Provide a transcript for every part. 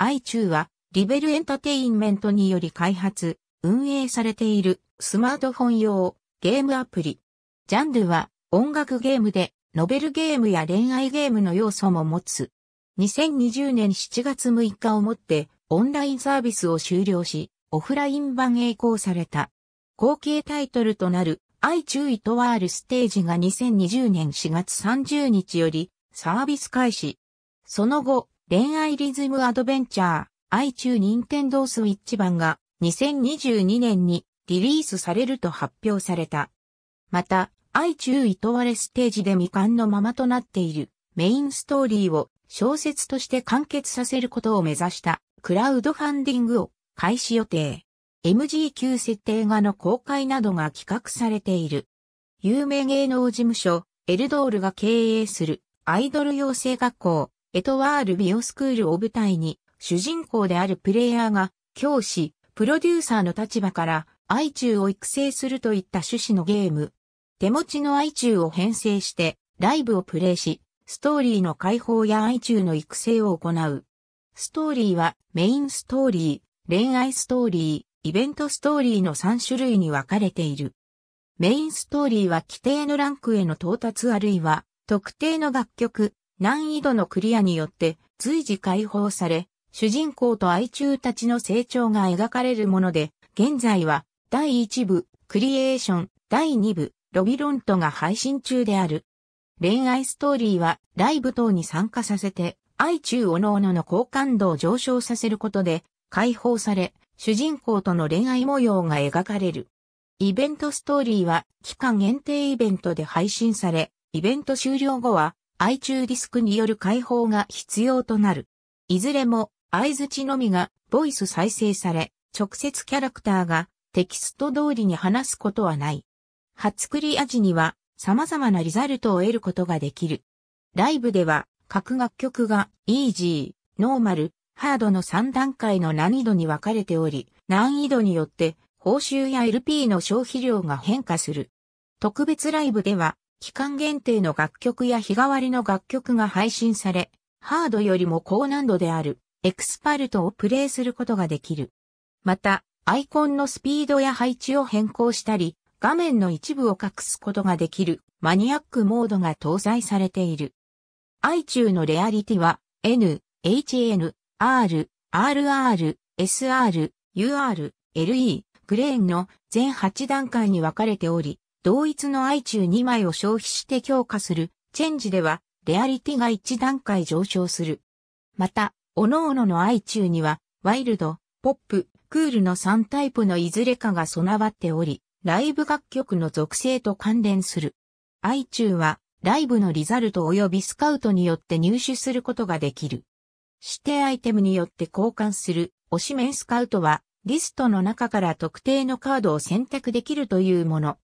i 中は、リベルエンタテインメントにより開発、運営されているスマートフォン用ゲームアプリ。ジャンルは音楽ゲームで、ノベルゲームや恋愛ゲームの要素も持つ。2020年7月6日をもってオンラインサービスを終了し、オフライン版へ移行された。後継タイトルとなる i 注意とワールステージが2020年4月30日よりサービス開始。その後、恋愛リズムアドベンチャー、愛中任天堂スイッチ版が2022年にリリースされると発表された。また、愛中いとアれステージで未完のままとなっているメインストーリーを小説として完結させることを目指したクラウドファンディングを開始予定。MGQ 設定画の公開などが企画されている。有名芸能事務所、エルドールが経営するアイドル養成学校、エトワール・ビオスクールを舞台に、主人公であるプレイヤーが、教師、プロデューサーの立場から、愛中を育成するといった趣旨のゲーム。手持ちの愛中を編成して、ライブをプレイし、ストーリーの解放や愛中の育成を行う。ストーリーは、メインストーリー、恋愛ストーリー、イベントストーリーの3種類に分かれている。メインストーリーは規定のランクへの到達あるいは、特定の楽曲、難易度のクリアによって随時解放され、主人公と愛中たちの成長が描かれるもので、現在は第1部、クリエーション、第2部、ロビロントが配信中である。恋愛ストーリーはライブ等に参加させて、愛中おのおのの好感度を上昇させることで、解放され、主人公との恋愛模様が描かれる。イベントストーリーは期間限定イベントで配信され、イベント終了後は相中ディスクによる解放が必要となる。いずれも、相槌のみがボイス再生され、直接キャラクターがテキスト通りに話すことはない。初クリア時には様々なリザルトを得ることができる。ライブでは各楽曲がイージー、ノーマル、ハードの3段階の難易度に分かれており、難易度によって報酬や LP の消費量が変化する。特別ライブでは期間限定の楽曲や日替わりの楽曲が配信され、ハードよりも高難度であるエクスパルトをプレイすることができる。また、アイコンのスピードや配置を変更したり、画面の一部を隠すことができるマニアックモードが搭載されている。i 中のレアリティは N、HN、R、RR、SR、UR、LE、グレーンの全8段階に分かれており、同一の愛中2枚を消費して強化する、チェンジでは、レアリティが1段階上昇する。また、各々の愛中には、ワイルド、ポップ、クールの3タイプのいずれかが備わっており、ライブ楽曲の属性と関連する。愛中は、ライブのリザルト及びスカウトによって入手することができる。指定アイテムによって交換する、推しメンスカウトは、リストの中から特定のカードを選択できるというもの。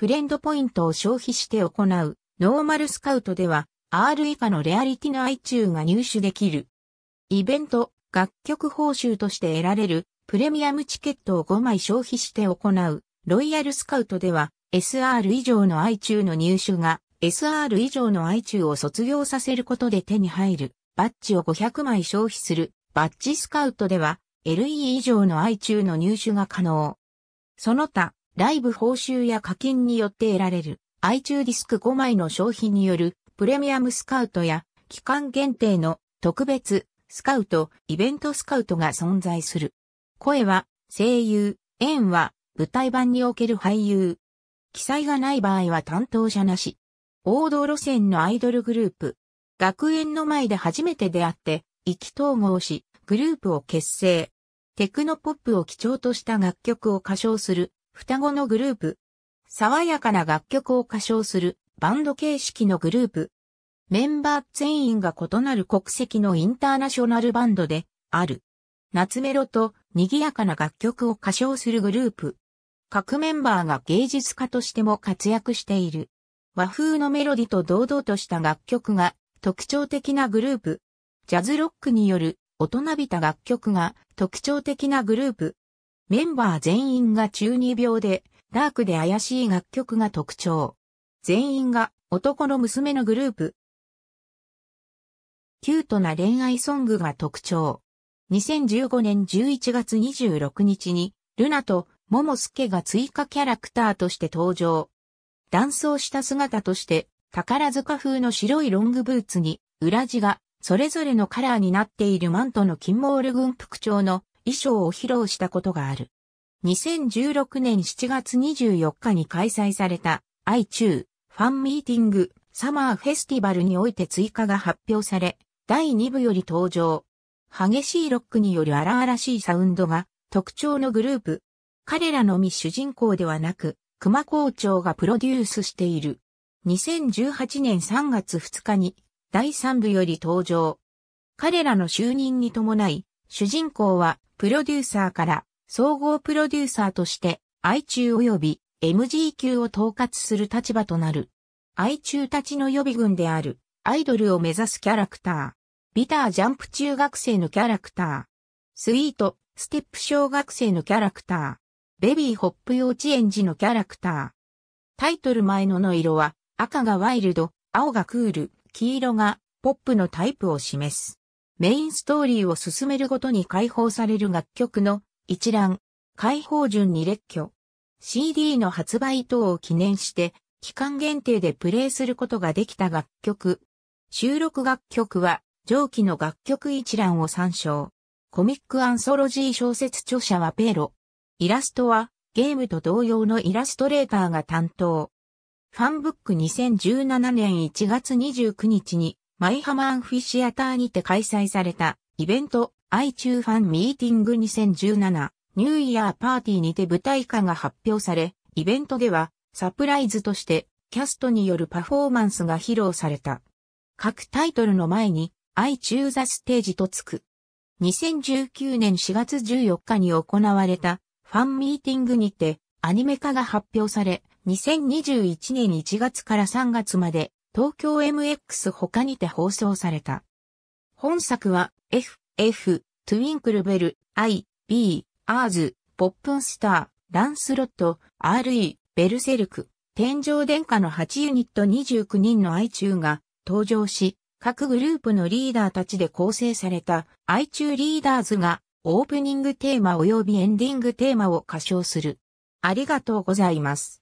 フレンドポイントを消費して行う、ノーマルスカウトでは、R 以下のレアリティの i 中が入手できる。イベント、楽曲報酬として得られる、プレミアムチケットを5枚消費して行う、ロイヤルスカウトでは、SR 以上の i 中の入手が、SR 以上の i 中を卒業させることで手に入る、バッジを500枚消費する、バッジスカウトでは、LE 以上の i 中の入手が可能。その他、ライブ報酬や課金によって得られる iTunes ディスク5枚の消費によるプレミアムスカウトや期間限定の特別スカウト、イベントスカウトが存在する。声は声優、演は舞台版における俳優。記載がない場合は担当者なし。王道路線のアイドルグループ。学園の前で初めて出会って、意気統合し、グループを結成。テクノポップを基調とした楽曲を歌唱する双子のグループ。爽やかな楽曲を歌唱するバンド形式のグループ。メンバー全員が異なる国籍のインターナショナルバンドである。夏メロと賑やかな楽曲を歌唱するグループ。各メンバーが芸術家としても活躍している。和風のメロディと堂々とした楽曲が特徴的なグループ。ジャズロックによる大人びた楽曲が特徴的なグループ。メンバー全員が中二病で、ダークで怪しい楽曲が特徴。全員が男の娘のグループ。キュートな恋愛ソングが特徴。2015年11月26日に、ルナとモモスケが追加キャラクターとして登場。スをした姿として、宝塚風の白いロングブーツに、裏地が、それぞれのカラーになっているマントの金モール軍服長の衣装を披露したことがある。2016年7月24日に開催された i 中ファンミーティングサマーフェスティバルにおいて追加が発表され、第2部より登場。激しいロックによる荒々しいサウンドが特徴のグループ。彼らのみ主人公ではなく、熊校長がプロデュースしている。2018年3月2日に第3部より登場。彼らの就任に伴い、主人公はプロデューサーから総合プロデューサーとして愛中及び MG 級を統括する立場となる。愛中たちの予備軍であるアイドルを目指すキャラクター。ビタージャンプ中学生のキャラクター。スイート、ステップ小学生のキャラクター。ベビーホップ幼稚園児のキャラクター。タイトル前のの色は赤がワイルド、青がクール、黄色がポップのタイプを示す。メインストーリーを進めるごとに解放される楽曲の一覧、解放順に列挙。CD の発売等を記念して、期間限定でプレイすることができた楽曲。収録楽曲は、上記の楽曲一覧を参照。コミックアンソロジー小説著者はペロ。イラストは、ゲームと同様のイラストレーターが担当。ファンブック2017年1月29日にマハマアンフィシアターにて開催されたイベント、愛中ファンミーティング2017ニューイヤーパーティーにて舞台化が発表され、イベントではサプライズとしてキャストによるパフォーマンスが披露された。各タイトルの前に愛中ザステージとつく。2019年4月14日に行われたファンミーティングにてアニメ化が発表され、2021年1月から3月まで東京 MX 他にて放送された。本作は F、F、トゥインクルベル、I、B、アーズ、ポップンスター、ランスロット、RE、ベルセルク、天上殿下の8ユニット29人の愛中が登場し、各グループのリーダーたちで構成された愛中リーダーズがオープニングテーマ及びエンディングテーマを歌唱する。ありがとうございます。